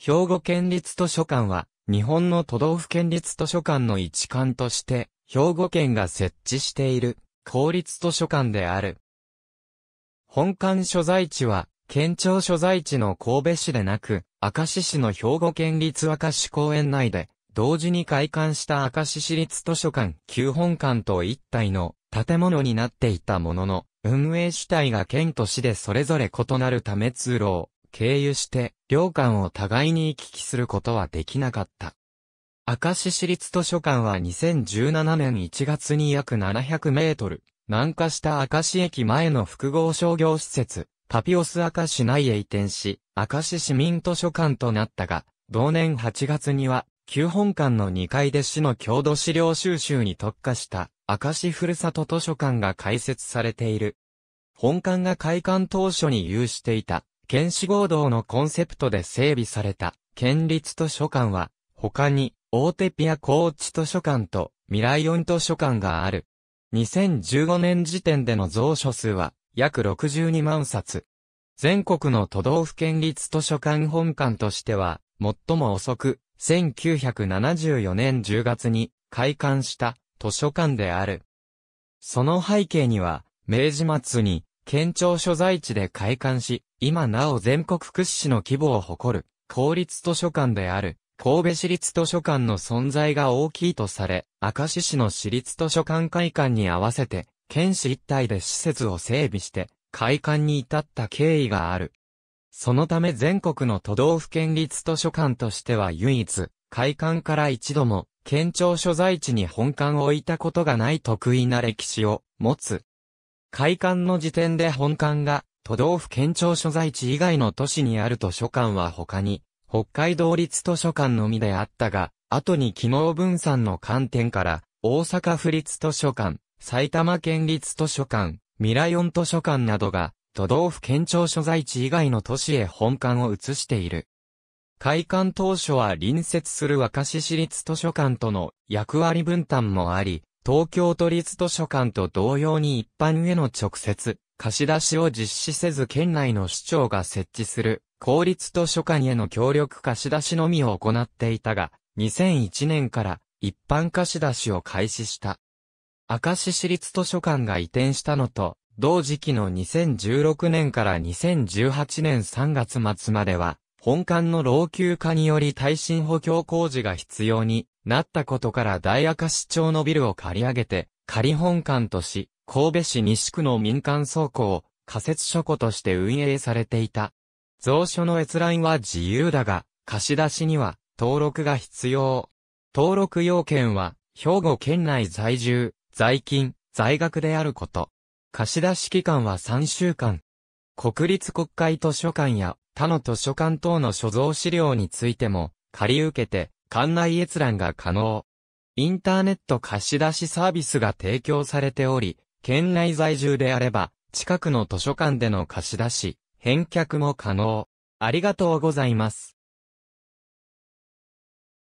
兵庫県立図書館は、日本の都道府県立図書館の一館として、兵庫県が設置している、公立図書館である。本館所在地は、県庁所在地の神戸市でなく、明石市の兵庫県立明石公園内で、同時に開館した明石市立図書館旧本館と一体の建物になっていたものの、運営主体が県と市でそれぞれ異なるため通路を経由して、領館を互いに行き来することはできなかった。明石市立図書館は2017年1月に約700メートル、南下した明石駅前の複合商業施設、パピオス明石内へ移転し、明石市民図書館となったが、同年8月には、旧本館の2階で市の郷土資料収集に特化した、明石ふるさと図書館が開設されている。本館が開館当初に有していた、県市合同のコンセプトで整備された、県立図書館は、他に、大手ピア高知図書館と、未来ン図書館がある。2015年時点での蔵書数は、約62万冊。全国の都道府県立図書館本館としては、最も遅く、1974年10月に開館した図書館である。その背景には、明治末に県庁所在地で開館し、今なお全国屈指の規模を誇る、公立図書館である、神戸市立図書館の存在が大きいとされ、明石市の市立図書館会館に合わせて、県市一体で施設を整備して、開館に至った経緯がある。そのため全国の都道府県立図書館としては唯一、開館から一度も、県庁所在地に本館を置いたことがない得意な歴史を持つ開館の時点で本館が都道府県庁所在地以外の都市にある図書館は他に、北海道立図書館のみであったが、後に機能分散の観点から、大阪府立図書館、埼玉県立図書館、ミライオン図書館などが、都道府県庁所在地以外の都市へ本館を移している。開館当初は隣接する若市市立図書館との役割分担もあり、東京都立図書館と同様に一般への直接、貸し出しを実施せず県内の市長が設置する公立図書館への協力貸し出しのみを行っていたが、2001年から一般貸し出しを開始した。明石市立図書館が移転したのと、同時期の2016年から2018年3月末までは、本館の老朽化により耐震補強工事が必要になったことから大赤市町のビルを借り上げて、仮本館とし、神戸市西区の民間倉庫を仮設書庫として運営されていた。蔵書の閲覧は自由だが、貸し出しには登録が必要。登録要件は、兵庫県内在住、在勤、在学であること。貸し出し期間は3週間。国立国会図書館や他の図書館等の所蔵資料についても、借り受けて、館内閲覧が可能。インターネット貸し出しサービスが提供されており、県内在住であれば、近くの図書館での貸し出し、返却も可能。ありがとうございます。